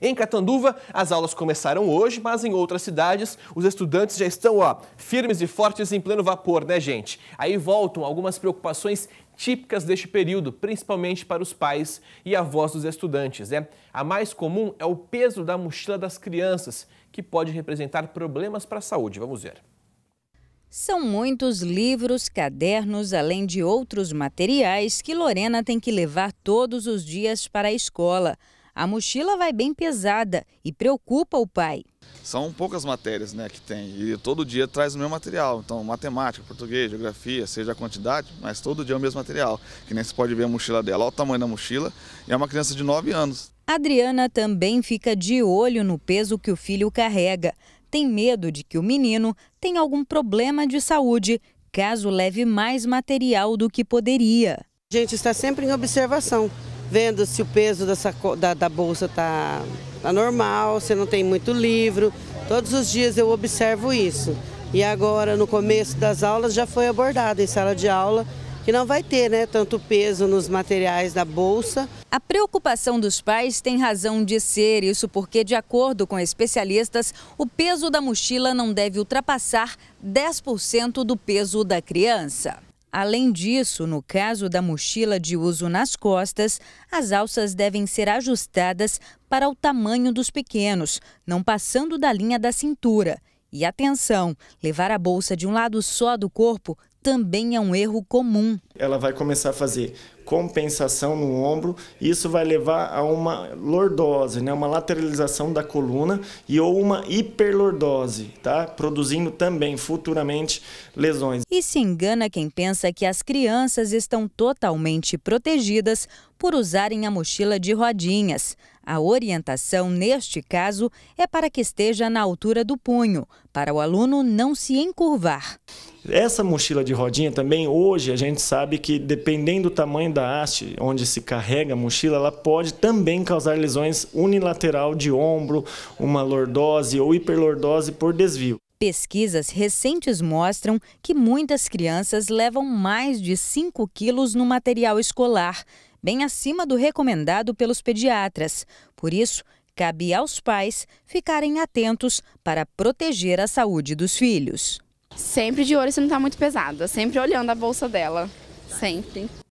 Em Catanduva, as aulas começaram hoje, mas em outras cidades, os estudantes já estão ó, firmes e fortes em pleno vapor, né, gente? Aí voltam algumas preocupações típicas deste período, principalmente para os pais e avós dos estudantes. Né? A mais comum é o peso da mochila das crianças, que pode representar problemas para a saúde. Vamos ver. São muitos livros, cadernos, além de outros materiais que Lorena tem que levar todos os dias para a escola a mochila vai bem pesada e preocupa o pai. São poucas matérias né, que tem e todo dia traz o mesmo material. Então, matemática, português, geografia, seja a quantidade, mas todo dia é o mesmo material. Que nem se pode ver a mochila dela. Olha o tamanho da mochila e é uma criança de 9 anos. Adriana também fica de olho no peso que o filho carrega. Tem medo de que o menino tenha algum problema de saúde caso leve mais material do que poderia. A gente está sempre em observação vendo se o peso da, saco, da, da bolsa está tá normal, se não tem muito livro. Todos os dias eu observo isso. E agora, no começo das aulas, já foi abordado em sala de aula que não vai ter né, tanto peso nos materiais da bolsa. A preocupação dos pais tem razão de ser, isso porque, de acordo com especialistas, o peso da mochila não deve ultrapassar 10% do peso da criança. Além disso, no caso da mochila de uso nas costas, as alças devem ser ajustadas para o tamanho dos pequenos, não passando da linha da cintura. E atenção, levar a bolsa de um lado só do corpo também é um erro comum. Ela vai começar a fazer compensação no ombro, e isso vai levar a uma lordose, né, uma lateralização da coluna e ou uma hiperlordose, tá? Produzindo também futuramente lesões. E se engana quem pensa que as crianças estão totalmente protegidas por usarem a mochila de rodinhas. A orientação, neste caso, é para que esteja na altura do punho, para o aluno não se encurvar. Essa mochila de rodinha também, hoje, a gente sabe que dependendo do tamanho da haste onde se carrega a mochila, ela pode também causar lesões unilateral de ombro, uma lordose ou hiperlordose por desvio. Pesquisas recentes mostram que muitas crianças levam mais de 5 quilos no material escolar, bem acima do recomendado pelos pediatras. Por isso, cabe aos pais ficarem atentos para proteger a saúde dos filhos. Sempre de olho se não está muito pesada, sempre olhando a bolsa dela, sempre.